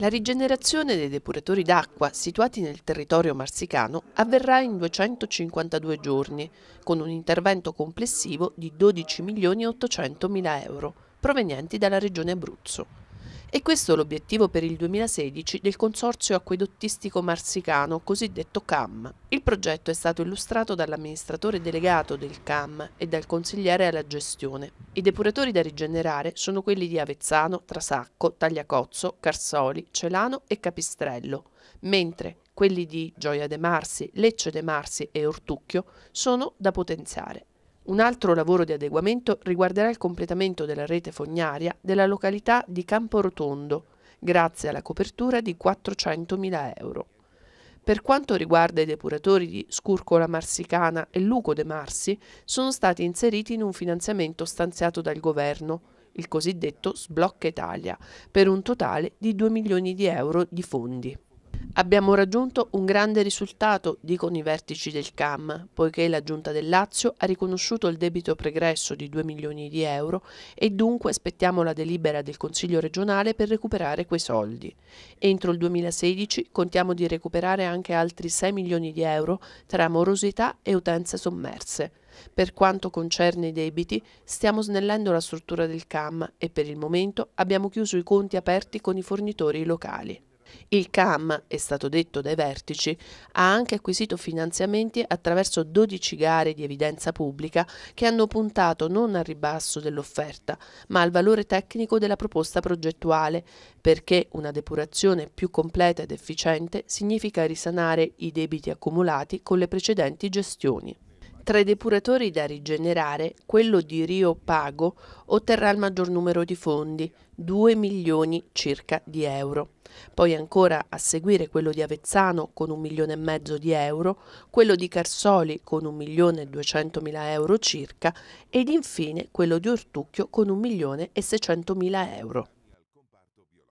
La rigenerazione dei depuratori d'acqua situati nel territorio marsicano avverrà in 252 giorni, con un intervento complessivo di 12 milioni 800 mila euro, provenienti dalla regione Abruzzo. E questo è l'obiettivo per il 2016 del Consorzio Acquedottistico Marsicano, cosiddetto CAM. Il progetto è stato illustrato dall'amministratore delegato del CAM e dal consigliere alla gestione. I depuratori da rigenerare sono quelli di Avezzano, Trasacco, Tagliacozzo, Carsoli, Celano e Capistrello, mentre quelli di Gioia de Marsi, Lecce de Marsi e Ortucchio sono da potenziare. Un altro lavoro di adeguamento riguarderà il completamento della rete fognaria della località di Camporotondo, grazie alla copertura di 400.000 euro. Per quanto riguarda i depuratori di Scurcola Marsicana e Luco de Marsi, sono stati inseriti in un finanziamento stanziato dal governo, il cosiddetto Sblocca Italia, per un totale di 2 milioni di euro di fondi. Abbiamo raggiunto un grande risultato, dicono i vertici del CAM, poiché la Giunta del Lazio ha riconosciuto il debito pregresso di 2 milioni di euro e dunque aspettiamo la delibera del Consiglio regionale per recuperare quei soldi. Entro il 2016 contiamo di recuperare anche altri 6 milioni di euro tra morosità e utenze sommerse. Per quanto concerne i debiti, stiamo snellendo la struttura del CAM e per il momento abbiamo chiuso i conti aperti con i fornitori locali. Il CAM, è stato detto dai vertici, ha anche acquisito finanziamenti attraverso 12 gare di evidenza pubblica che hanno puntato non al ribasso dell'offerta, ma al valore tecnico della proposta progettuale, perché una depurazione più completa ed efficiente significa risanare i debiti accumulati con le precedenti gestioni. Tra i depuratori da rigenerare, quello di Rio Pago otterrà il maggior numero di fondi, 2 milioni circa di euro. Poi ancora a seguire quello di Avezzano con un milione e mezzo di euro, quello di Carsoli con un milione e duecentomila euro circa ed infine quello di Ortucchio con un milione e seicentomila euro.